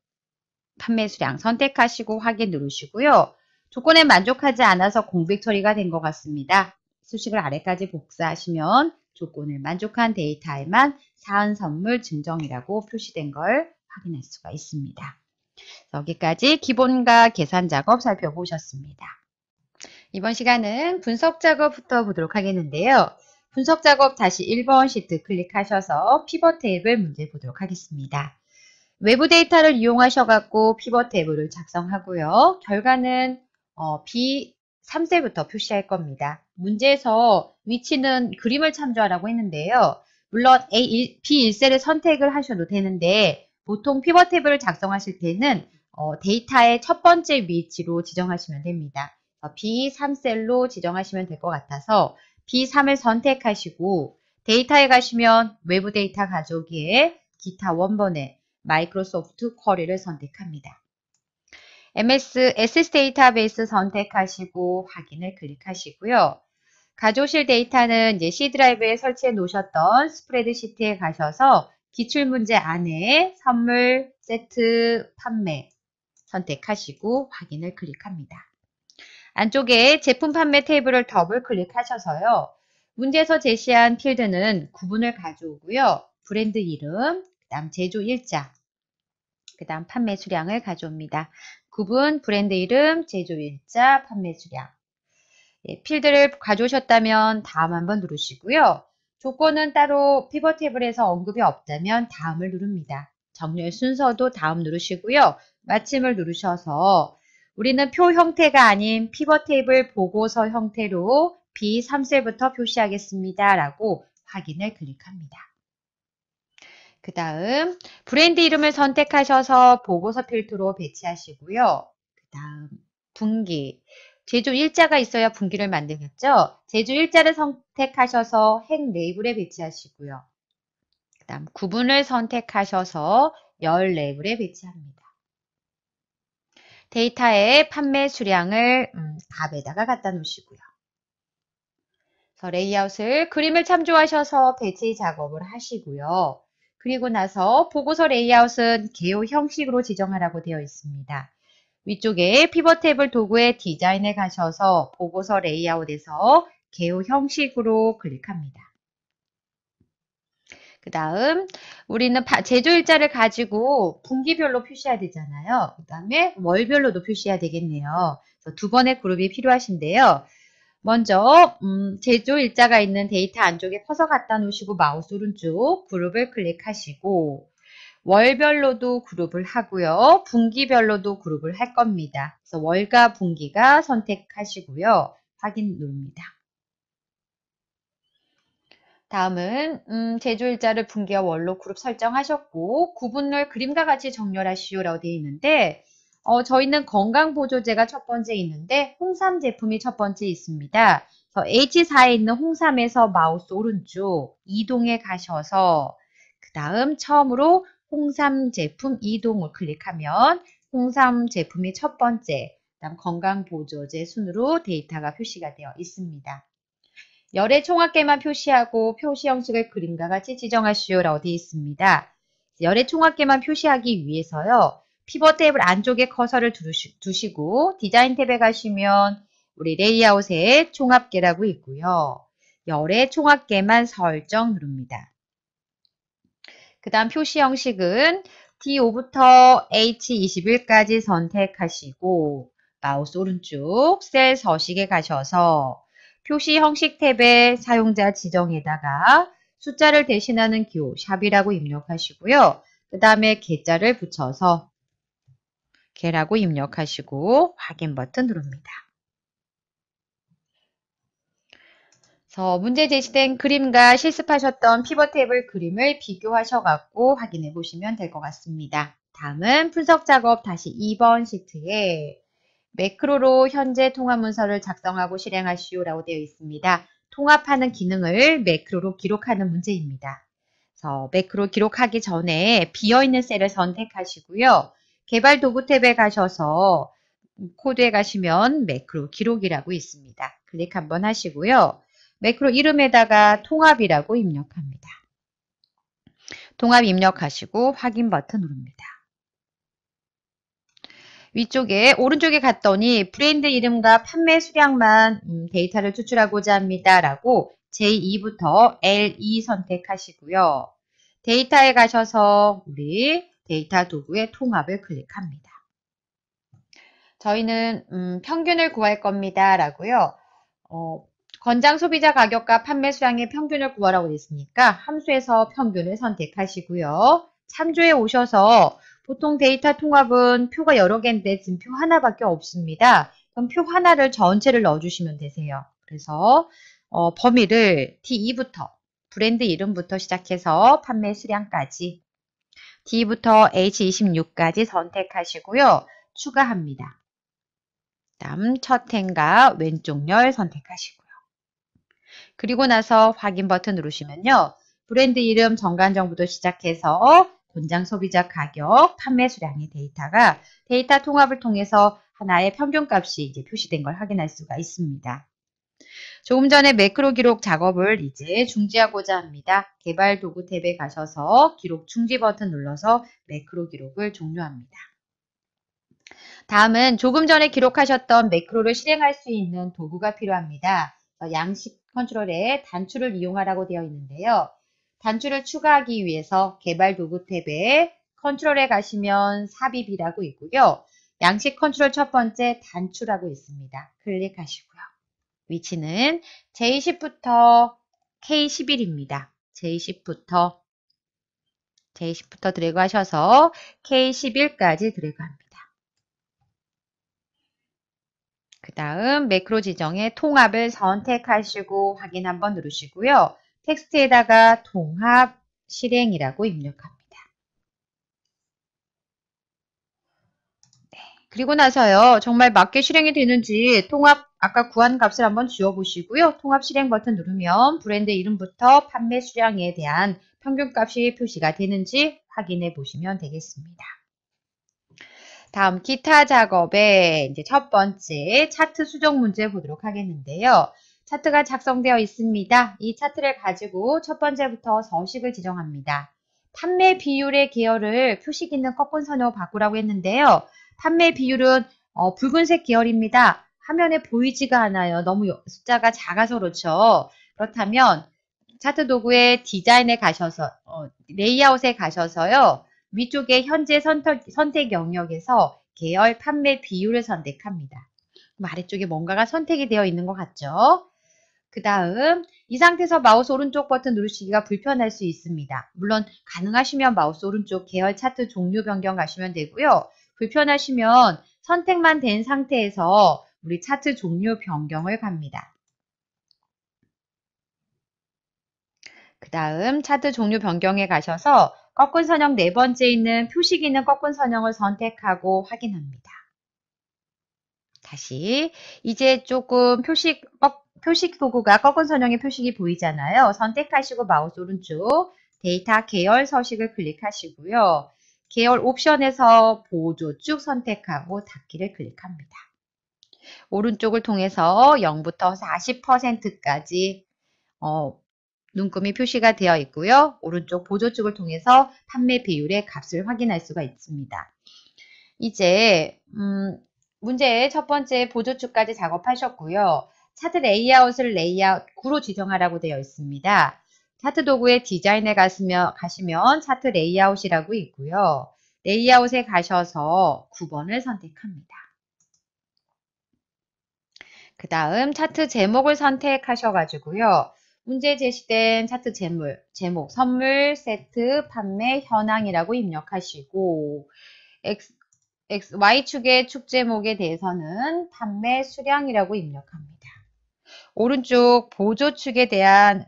Speaker 1: 판매 수량 선택하시고 확인 누르시고요. 조건에 만족하지 않아서 공백 처리가 된 것 같습니다. 수식을 아래까지 복사하시면 조건을 만족한 데이터에만 사은 선물 증정이라고 표시된 걸 확인할 수가 있습니다. 여기까지 기본과 계산 작업 살펴보셨습니다. 이번 시간은 분석 작업부터 보도록 하겠는데요. 분석 작업 다시 1번 시트 클릭하셔서 피벗 테이블 문제 보도록 하겠습니다. 외부 데이터를 이용하셔갖고 피벗 테이블을 작성하고요. 결과는 어, B 3세부터 표시할 겁니다. 문제에서 위치는 그림을 참조하라고 했는데요. 물론 A, B1세를 선택을 하셔도 되는데 보통 피벗 탭을 작성하실 때는 어, 데이터의 첫 번째 위치로 지정하시면 됩니다. B3셀로 어, 지정하시면 될 것 같아서 B3을 선택하시고 데이터에 가시면 외부 데이터 가져오기에 기타 원본에 마이크로소프트 쿼리를 선택합니다. MS SS 데이터베이스 선택하시고 확인을 클릭하시고요. 가져오실 데이터는 이제 C 드라이브에 설치해 놓으셨던 스프레드시트에 가셔서 기출문제 안에 선물 세트 판매 선택하시고 확인을 클릭합니다. 안쪽에 제품 판매 테이블을 더블 클릭하셔서요. 문제에서 제시한 필드는 구분을 가져오고요. 브랜드 이름, 그 다음 제조 일자, 그 다음 판매 수량을 가져옵니다. 구분, 브랜드 이름, 제조 일자, 판매 수량. 예, 필드를 가져오셨다면 다음 한번 누르시고요. 조건은 따로 피벗 테이블에서 언급이 없다면 다음을 누릅니다. 정렬 순서도 다음 누르시고요. 마침을 누르셔서 우리는 표 형태가 아닌 피벗 테이블 보고서 형태로 B3셀부터 표시하겠습니다. 라고 확인을 클릭합니다. 그 다음 브랜드 이름을 선택하셔서 보고서 필터로 배치하시고요. 그 다음 분기 제조 일자가 있어야 분기를 만들겠죠. 제조 일자를 선택하셔서 핵 레이블에 배치하시고요. 그 다음 구분을 선택하셔서 열 레이블에 배치합니다. 데이터의 판매 수량을 음, 값에다가 갖다 놓으시고요. 그래서 레이아웃을 그림을 참조하셔서 배치 작업을 하시고요. 그리고 나서 보고서 레이아웃은 개요 형식으로 지정하라고 되어 있습니다. 위쪽에 피벗 테이블 도구의 디자인에 가셔서 보고서 레이아웃에서 개요 형식으로 클릭합니다. 그 다음 우리는 제조일자를 가지고 분기별로 표시해야 되잖아요. 그 다음에 월별로도 표시해야 되겠네요. 두 번의 그룹이 필요하신데요. 먼저 음, 제조일자가 있는 데이터 안쪽에 커서 갖다 놓으시고 마우스 오른쪽 그룹을 클릭하시고 월별로도 그룹을 하고요. 분기별로도 그룹을 할 겁니다. 그래서 월과 분기가 선택하시고요. 확인 누릅니다. 다음은 음, 제조일자를 분기와 월로 그룹 설정하셨고 구분을 그림과 같이 정렬하시오라고 되어 있는데 어, 저희는 건강보조제가 첫 번째 있는데 홍삼 제품이 첫 번째 있습니다. H4에 있는 홍삼에서 마우스 오른쪽 이동에 가셔서 그 다음 처음으로 홍삼 제품 이동을 클릭하면 홍삼 제품이 첫 번째, 다음 건강보조제 순으로 데이터가 표시가 되어 있습니다. 열의 총합계만 표시하고 표시 형식의 그림과 같이 지정하시오라고 되어 있습니다. 열의 총합계만 표시하기 위해서요. 피벗 탭을 안쪽에 커서를 두시, 고 디자인 탭에 가시면 우리 레이아웃에 총합계라고 있고요. 열의 총합계만 설정 누릅니다. 그 다음 표시 형식은 t 5부터 H21까지 선택하시고 마우스 오른쪽 셀 서식에 가셔서 표시 형식 탭에 사용자 지정에다가 숫자를 대신하는 기호 샵이라고 입력하시고요. 그 다음에 계자를 붙여서 개라고 입력하시고 확인 버튼 누릅니다. 그래서 문제 제시된 그림과 실습하셨던 피벗 탭을 그림을 비교하셔갖고 확인해 보시면 될 것 같습니다. 다음은 분석 작업 다시 2번 시트에 매크로로 현재 통합 문서를 작성하고 실행하시오 라고 되어 있습니다. 통합하는 기능을 매크로로 기록하는 문제입니다. 그래서 매크로 기록하기 전에 비어있는 셀을 선택하시고요. 개발 도구 탭에 가셔서 코드에 가시면 매크로 기록이라고 있습니다. 클릭 한번 하시고요. 매크로 이름에다가 통합이라고 입력합니다. 통합 입력하시고 확인 버튼 누릅니다. 위쪽에 오른쪽에 갔더니 브랜드 이름과 판매 수량만 음, 데이터를 추출하고자 합니다. 라고 J2부터 L2 선택하시고요. 데이터에 가셔서 우리 데이터 도구의 통합을 클릭합니다. 저희는 음, 평균을 구할 겁니다. 라고요. 어, 권장 소비자 가격과 판매 수량의 평균을 구하라고 되어 있으니까 함수에서 평균을 선택하시고요. 참조에 오셔서 보통 데이터 통합은 표가 여러 개인데 지금 표 하나밖에 없습니다. 그럼 표 하나를 전체를 넣어주시면 되세요. 그래서 어, 범위를 D2부터 브랜드 이름부터 시작해서 판매 수량까지 D부터 H26까지 선택하시고요. 추가합니다. 다음 첫 행과 왼쪽 열 선택하시고요. 그리고 나서 확인 버튼 누르시면요. 브랜드 이름, 정관 정보도 시작해서 본장 소비자 가격, 판매 수량의 데이터가 데이터 통합을 통해서 하나의 평균값이 이제 표시된 걸 확인할 수가 있습니다. 조금 전에 매크로 기록 작업을 이제 중지하고자 합니다. 개발 도구 탭에 가셔서 기록 중지 버튼 눌러서 매크로 기록을 종료합니다. 다음은 조금 전에 기록하셨던 매크로를 실행할 수 있는 도구가 필요합니다. 양식 컨트롤에 단추를 이용하라고 되어 있는데요. 단추를 추가하기 위해서 개발 도구 탭에 컨트롤에 가시면 삽입이라고 있고요. 양식 컨트롤 첫 번째 단추라고 있습니다. 클릭하시고요. 위치는 J10부터 K11입니다. J10부터 J10부터 드래그 하셔서 K11까지 드래그 합니다. 그 다음 매크로 지정의 통합을 선택하시고 확인 한번 누르시고요. 텍스트에다가 통합 실행이라고 입력합니다. 네, 그리고 나서요. 정말 맞게 실행이 되는지 통합 아까 구한 값을 한번 지워보시고요. 통합 실행 버튼 누르면 브랜드 이름부터 판매 수량에 대한 평균값이 표시가 되는지 확인해 보시면 되겠습니다. 다음 기타 작업의 이제 첫 번째 차트 수정 문제 보도록 하겠는데요. 차트가 작성되어 있습니다. 이 차트를 가지고 첫 번째부터 서식을 지정합니다. 판매 비율의 계열을 표식 있는 꺾은 선으로 바꾸라고 했는데요. 판매 비율은 어, 붉은색 계열입니다. 화면에 보이지가 않아요. 너무 숫자가 작아서 그렇죠. 그렇다면 차트 도구의 디자인에 가셔서 어, 레이아웃에 가셔서요. 위쪽에 현재 선택, 선택 영역에서 계열 판매 비율을 선택합니다. 아래쪽에 뭔가가 선택이 되어 있는 것 같죠? 그 다음 이 상태에서 마우스 오른쪽 버튼 누르시기가 불편할 수 있습니다. 물론 가능하시면 마우스 오른쪽 계열 차트 종류 변경가시면 되고요. 불편하시면 선택만 된 상태에서 우리 차트 종류 변경을 갑니다. 그 다음 차트 종류 변경에 가셔서 꺾은 선형 네 번째 있는 표식 있는 꺾은 선형을 선택하고 확인합니다. 다시 이제 조금 표식 표식 도구가 꺾은 선형의 표식이 보이잖아요. 선택하시고 마우스 오른쪽 데이터 계열 서식을 클릭하시고요. 계열 옵션에서 보조 쭉 선택하고 닫기를 클릭합니다. 오른쪽을 통해서 0부터 40%까지 어, 눈금이 표시가 되어 있고요. 오른쪽 보조축을 통해서 판매 비율의 값을 확인할 수가 있습니다. 이제 음, 문제의 첫 번째 보조축까지 작업하셨고요. 차트 레이아웃을 레이아웃 9로 지정하라고 되어 있습니다. 차트 도구의 디자인에 가시면, 가시면 차트 레이아웃이라고 있고요. 레이아웃에 가셔서 9번을 선택합니다. 그 다음 차트 제목을 선택하셔가지고요. 문제 제시된 차트 제물, 제목, 선물, 세트, 판매, 현황이라고 입력하시고 X, X, Y축의 축 제목에 대해서는 판매 수량이라고 입력합니다. 오른쪽 보조축에 대한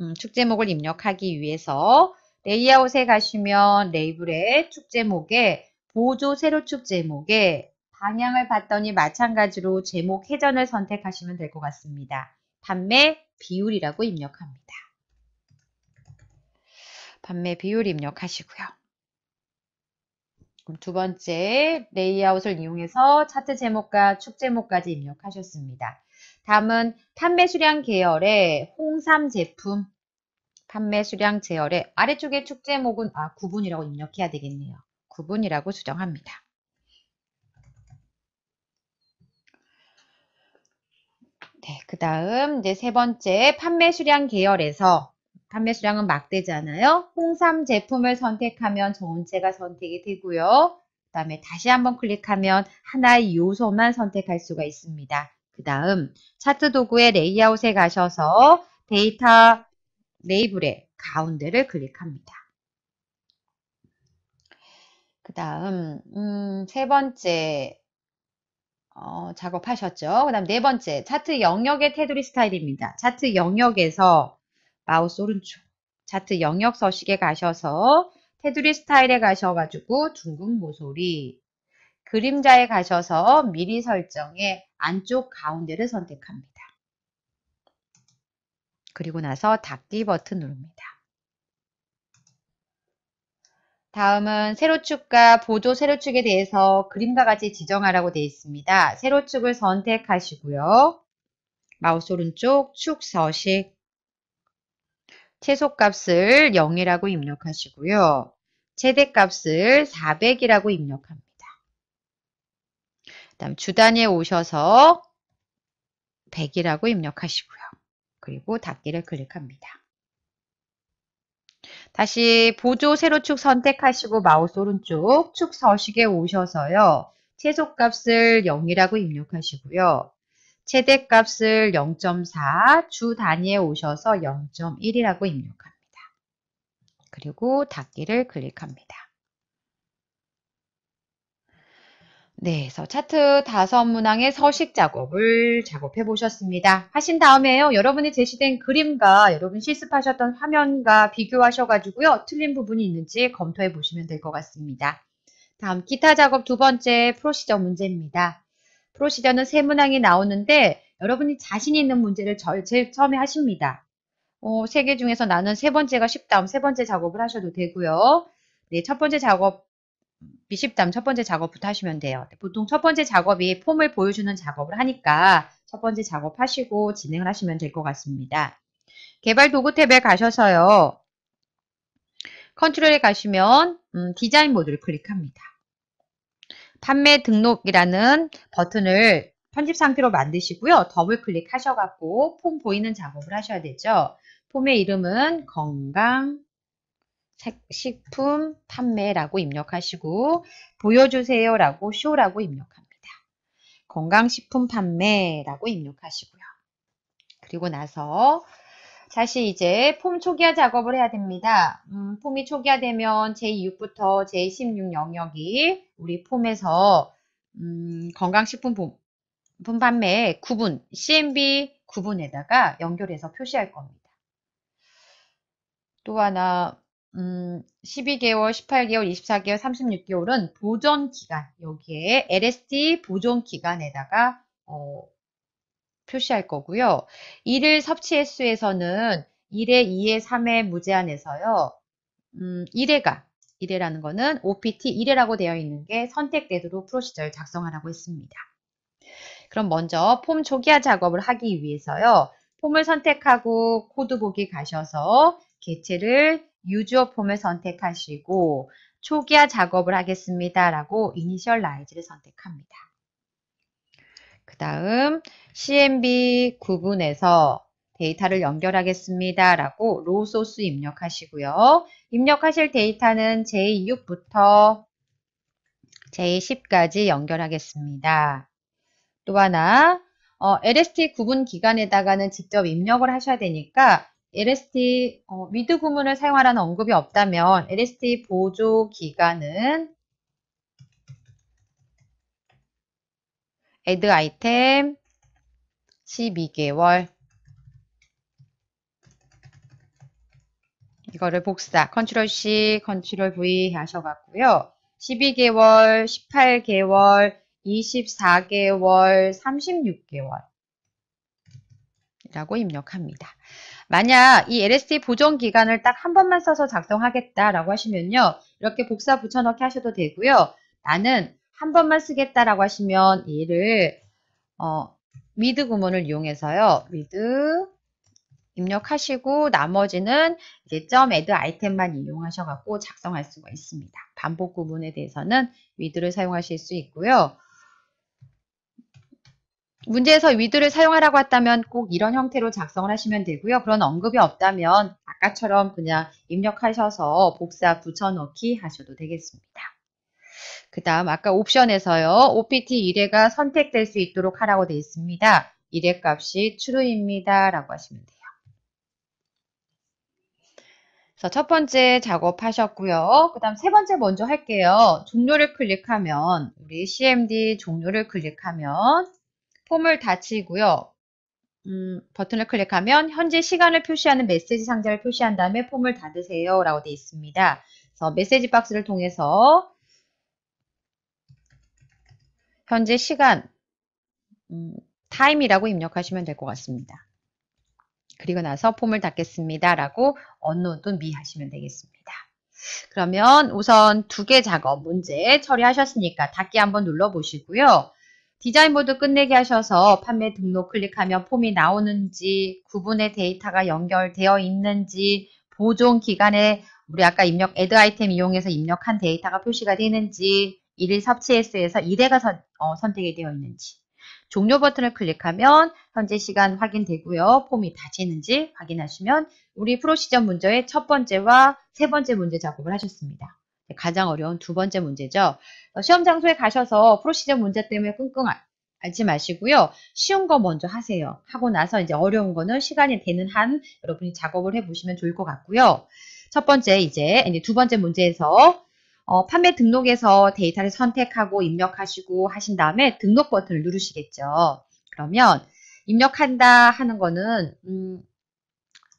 Speaker 1: 음, 축 제목을 입력하기 위해서 레이아웃에 가시면 레이블의축 제목에 보조 세로축 제목에 방향을 봤더니 마찬가지로 제목 회전을 선택하시면 될 것 같습니다. 판매 비율이라고 입력합니다. 판매 비율 입력하시고요. 그럼 두 번째 레이아웃을 이용해서 차트 제목과 축 제목까지 입력하셨습니다. 다음은 판매 수량 계열의 홍삼 제품 판매 수량 계열의 아래쪽에 축 제목은 아 구분이라고 입력해야 되겠네요. 구분이라고 수정합니다. 네, 그 다음 이제 세 번째 판매 수량 계열에서 판매 수량은 막대잖아요. 홍삼 제품을 선택하면 전체가 선택이 되고요. 그 다음에 다시 한번 클릭하면 하나의 요소만 선택할 수가 있습니다. 그 다음 차트 도구의 레이아웃에 가셔서 데이터 레이블의 가운데를 클릭합니다. 그 다음 음, 세 번째 어, 작업하셨죠. 그 다음 네 번째, 차트 영역의 테두리 스타일입니다. 차트 영역에서 마우스 오른쪽, 차트 영역 서식에 가셔서 테두리 스타일에 가셔가지고 둥근 모서리, 그림자에 가셔서 미리 설정에 안쪽 가운데를 선택합니다. 그리고 나서 닫기 버튼 누릅니다. 다음은 세로축과 보조 세로축에 대해서 그림과 같이 지정하라고 되어 있습니다. 세로축을 선택하시고요. 마우스 오른쪽 축 서식 최소값을 0이라고 입력하시고요. 최대값을 400이라고 입력합니다. 그 다음 주단에 오셔서 100이라고 입력하시고요. 그리고 닫기를 클릭합니다. 다시 보조 세로축 선택하시고 마우스 오른쪽 축 서식에 오셔서요. 최소값을 0이라고 입력하시고요. 최대값을 0.4, 주 단위에 오셔서 0.1이라고 입력합니다. 그리고 닫기를 클릭합니다. 네, 그래서 차트 다섯 문항의 서식 작업을 작업해 보셨습니다. 하신 다음에요. 여러분이 제시된 그림과 여러분 실습하셨던 화면과 비교하셔가지고요. 틀린 부분이 있는지 검토해 보시면 될 것 같습니다. 다음 기타 작업 두 번째 프로시저 문제입니다. 프로시저는 세 문항이 나오는데 여러분이 자신 있는 문제를 제일 처음에 하십니다. 어, 세개 중에서 나는 세 번째가 쉽다. 세 번째 작업을 하셔도 되고요. 네, 첫 번째 작업 비십담첫 번째 작업부터 하시면 돼요. 보통 첫 번째 작업이 폼을 보여주는 작업을 하니까 첫 번째 작업 하시고 진행을 하시면 될 것 같습니다. 개발 도구 탭에 가셔서요. 컨트롤에 가시면 음, 디자인 모드를 클릭합니다. 판매 등록이라는 버튼을 편집 상태로 만드시고요. 더블 클릭하셔갖고 폼 보이는 작업을 하셔야 되죠. 폼의 이름은 건강 식품 판매라고 입력하시고 보여주세요 라고 쇼라고 입력합니다. 건강식품 판매라고 입력하시고요. 그리고 나서 다시 이제 폼 초기화 작업을 해야 됩니다. 음, 폼이 초기화되면 제2부터 제16 영역이 우리 폼에서 음, 건강식품 판매 구분, CMB 구분에다가 연결해서 표시할 겁니다. 또 하나 음, 12개월, 18개월, 24개월, 36개월은 보존 기간 여기에 LST 보존 기간에다가 어, 표시할 거고요. 1일 섭취 횟수에서는 1회, 2회, 3회 무제한에서요. 음, 1회가 1회라는 거는 OPT 1회라고 되어 있는 게 선택되도록 프로시저를 작성하라고 했습니다. 그럼 먼저 폼 초기화 작업을 하기 위해서요. 폼을 선택하고 코드 보기 가셔서 개체를 유저 폼을 선택하시고 초기화 작업을 하겠습니다. 라고 이니셜라이즈를 선택합니다. 그 다음 CMB 구분에서 데이터를 연결하겠습니다. 라고 로 소스 입력하시고요. 입력하실 데이터는 J6부터 J10까지 연결하겠습니다. 또 하나 어, LST 구분 기간에다가는 직접 입력을 하셔야 되니까 LST 어, 위드 구문을 사용하라는 언급이 없다면 LST 보조 기간은 애드 아이템 12개월 이거를 복사 컨트롤 C 컨트롤 V 하셔갖고요 12개월 18개월 24개월 36개월 이라고 입력합니다. 만약 이 LSD 보존 기간을 딱 한 번만 써서 작성하겠다라고 하시면요. 이렇게 복사 붙여넣기 하셔도 되고요. 나는 한 번만 쓰겠다라고 하시면 얘를 어, 미드 구문을 이용해서요. 미드 입력하시고 나머지는 이제 점 add 아이템만 이용하셔 갖고 작성할 수가 있습니다. 반복 구문에 대해서는 위드를 사용하실 수 있고요. 문제에서 위드를 사용하라고 했다면 꼭 이런 형태로 작성을 하시면 되고요. 그런 언급이 없다면 아까처럼 그냥 입력하셔서 복사 붙여넣기 하셔도 되겠습니다. 그 다음 아까 옵션에서요. OPT 1회가 선택될 수 있도록 하라고 되어 있습니다. 1회 값이 true입니다. 라고 하시면 돼요. 자, 첫 번째 작업하셨고요. 그 다음 세 번째 먼저 할게요. 종료를 클릭하면 우리 CMD 종료를 클릭하면 폼을 닫히고요. 음, 버튼을 클릭하면 현재 시간을 표시하는 메시지 상자를 표시한 다음에 폼을 닫으세요 라고 되어 있습니다. 그래서 메시지 박스를 통해서 현재 시간 음, 타임이라고 입력하시면 될 것 같습니다. 그리고 나서 폼을 닫겠습니다 라고 언론도미 하시면 되겠습니다. 그러면 우선 두 개 작업 문제 처리하셨으니까 닫기 한번 눌러보시고요. 디자인 모드 끝내기 하셔서 판매 등록 클릭하면 폼이 나오는지 구분의 데이터가 연결되어 있는지 보존 기간에 우리 아까 입력 애드 아이템 이용해서 입력한 데이터가 표시가 되는지 1일 섭취에서 1회가 선, 어, 선택이 되어 있는지 종료 버튼을 클릭하면 현재 시간 확인되고요. 폼이 다지는지 확인하시면 우리 프로시전 문제의 첫 번째와 세 번째 문제 작업을 하셨습니다. 네, 가장 어려운 두 번째 문제죠. 어, 시험 장소에 가셔서 프로시저 문제 때문에 끙끙 앓지 마시고요. 쉬운 거 먼저 하세요. 하고 나서 이제 어려운 거는 시간이 되는 한 여러분이 작업을 해보시면 좋을 것 같고요. 첫 번째 이제, 이제 두 번째 문제에서 어, 판매 등록에서 데이터를 선택하고 입력하시고 하신 다음에 등록 버튼을 누르시겠죠. 그러면 입력한다 하는 거는 음,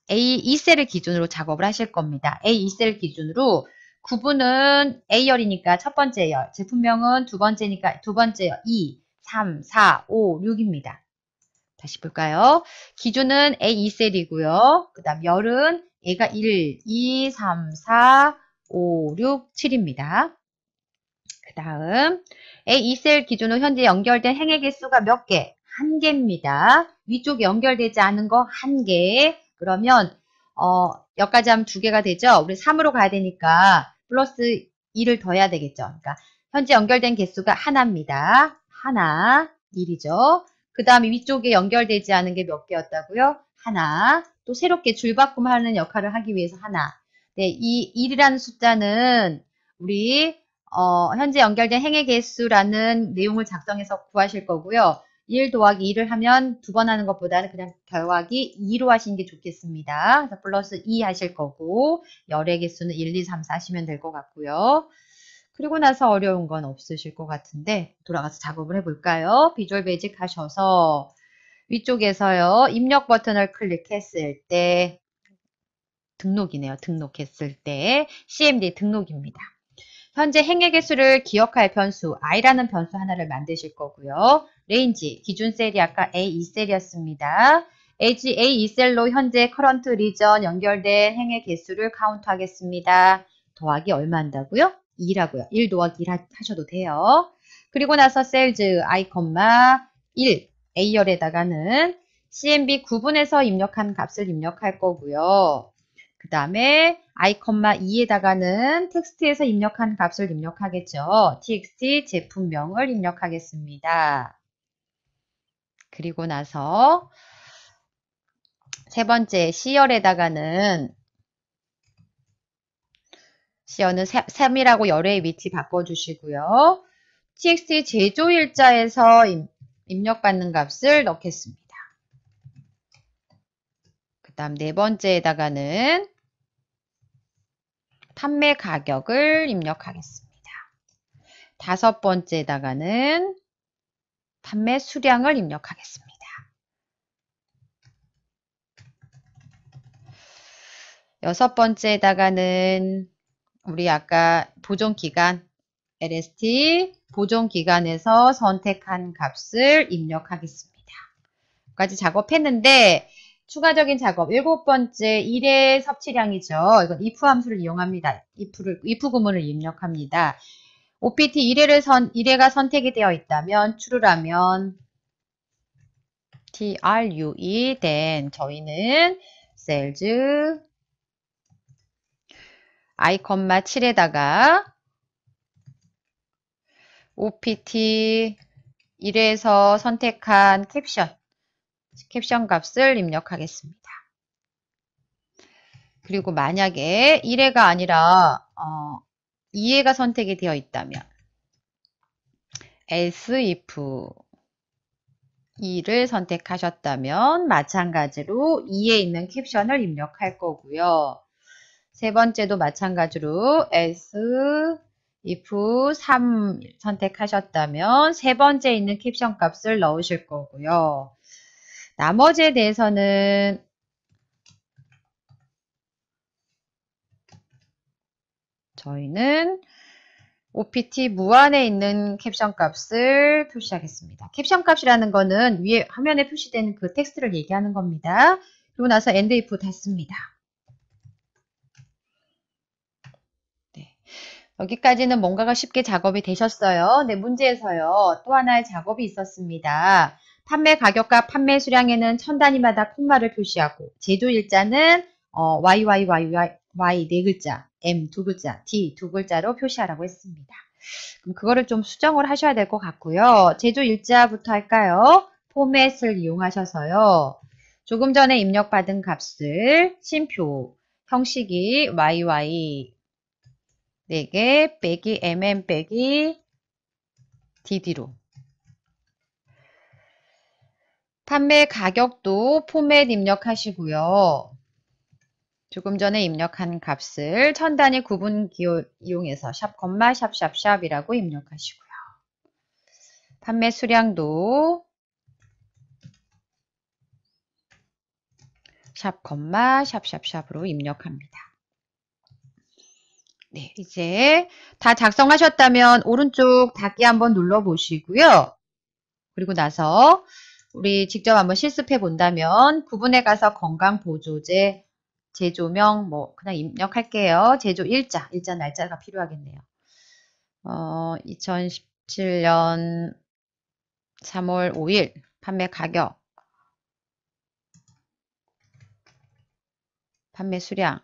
Speaker 1: A2셀을 기준으로 작업을 하실 겁니다. A2셀 기준으로 구분은 A열이니까 첫 번째 열, 제품명은 두 번째니까 두 번째 열 2, 3, 4, 5, 6입니다. 다시 볼까요? 기준은 A2셀이고요. 그 다음 열은 a 가 1, 2, 3, 4, 5, 6, 7입니다. 그 다음 A2셀 기준으로 현재 연결된 행액의 수가 몇 개? 한 개입니다. 위쪽에 연결되지 않은 거 한 개. 그러면 어, 여기까지 하면 두 개가 되죠. 우리 3으로 가야 되니까 플러스 1을 더해야 되겠죠. 그러니까 현재 연결된 개수가 하나입니다. 하나, 1이죠. 그 다음에 위쪽에 연결되지 않은 게 몇 개였다고요? 하나, 또 새롭게 줄바꿈하는 역할을 하기 위해서 하나. 네, 이 1이라는 숫자는 우리 어, 현재 연결된 행의 개수라는 내용을 작성해서 구하실 거고요. 1 더하기 2를 하면 두 번 하는 것보다는 그냥 더하기 2로 하시는 게 좋겠습니다. 그래서 플러스 2 하실 거고 열의 개수는 1, 2, 3, 4 하시면 될 것 같고요. 그리고 나서 어려운 건 없으실 것 같은데 돌아가서 작업을 해볼까요? 비주얼 베이직 하셔서 위쪽에서요. 입력 버튼을 클릭했을 때 등록이네요. 등록했을 때 CMD 등록입니다. 현재 행의 개수를 기억할 변수 i라는 변수 하나를 만드실 거고요. 레인지 기준 셀이 아까 A2셀이었습니다. A2셀로 현재 커런트 리전 연결된 행의 개수를 카운트하겠습니다. 더하기 얼마 한다고요? 2라고요. 1 더하기 1 하셔도 돼요. 그리고 나서 셀즈 아이컴마 1 A열에다가는 CMB 9분에서 입력한 값을 입력할 거고요. 그 다음에 아이컴마 2에다가는 텍스트에서 입력한 값을 입력하겠죠. txt 제품명을 입력하겠습니다. 그리고 나서 세 번째 시열에다가는시열은 3이라고 열의 위치 바꿔주시고요. txt 제조일자에서 입력받는 값을 넣겠습니다. 그 다음 네 번째에다가는 판매 가격을 입력하겠습니다. 다섯 번째에다가는 판매 수량을 입력하겠습니다. 여섯 번째에다가는 우리 아까 보존기간 LST 보존기간에서 선택한 값을 입력하겠습니다. 까지 작업했는데 추가적인 작업 일곱 번째 1의 섭취량이죠. 이건 if 함수를 이용합니다. if를 if 구문을 입력합니다. OPT 1회를 선, 1회가 선택이 되어 있다면 true라면 true then 저희는 sales 아이컴마 7에다가 OPT 1에서 선택한 캡션, 캡션 값을 입력하겠습니다. 그리고 만약에 1회가 아니라 어, 이해가 선택이 되어 있다면 else if 이를 선택하셨다면 마찬가지로 2에 있는 캡션을 입력할 거고요. 세 번째도 마찬가지로 else, if, 3 선택하셨다면 세 번째 있는 캡션 값을 넣으실 거고요. 나머지에 대해서는 저희는 OPT 무한에 있는 캡션 값을 표시하겠습니다. 캡션 값이라는 거는 위에 화면에 표시된그 텍스트를 얘기하는 겁니다. 그리고 나서 end if 닫습니다. 네. 여기까지는 뭔가가 쉽게 작업이 되셨어요. 네, 문제에서요. 또 하나의 작업이 있었습니다. 판매 가격과 판매 수량에는 천 단위마다 콤마를 표시하고 제조 일자는 어, YYYY 네 글자 M 두 글자, D 두 글자로 표시하라고 했습니다. 그럼 그거를 좀 수정을 하셔야 될 것 같고요. 제조 일자부터 할까요? 포맷을 이용하셔서요. 조금 전에 입력받은 값을 심표 형식이 yy 4개 빼기 mm 빼기 dd로 판매 가격도 포맷 입력하시고요. 조금 전에 입력한 값을 천 단위 구분 기호 이용해서 샵 콤마 샵샵샵이라고 입력하시고요. 판매 수량도 샵 콤마 샵샵샵으로 입력합니다. 네, 이제 다 작성하셨다면 오른쪽 닫기 한번 눌러 보시고요. 그리고 나서 우리 직접 한번 실습해 본다면 구분에 가서 건강보조제 제조명 뭐 그냥 입력할게요. 제조 일자, 일자 날짜가 필요하겠네요. 어, 2017년 3월 5일 판매 가격 판매 수량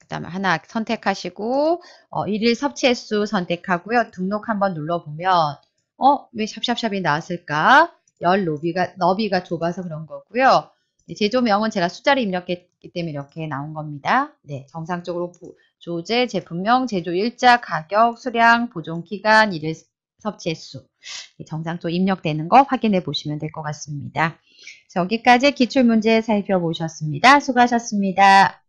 Speaker 1: 그 다음에 하나 선택하시고 어, 1일 섭취 횟수 선택하고요. 등록 한번 눌러보면 어? 왜 샵샵샵이 나왔을까? 열 너비가, 너비가 좁아서 그런 거고요. 제조명은 제가 숫자를 입력했기 때문에 이렇게 나온 겁니다. 네, 정상적으로 조제, 제품명, 제조 일자, 가격, 수량, 보존기간, 일일 섭취횟수 정상적으로 입력되는 거 확인해 보시면 될 것 같습니다. 여기까지 기출문제 살펴보셨습니다. 수고하셨습니다.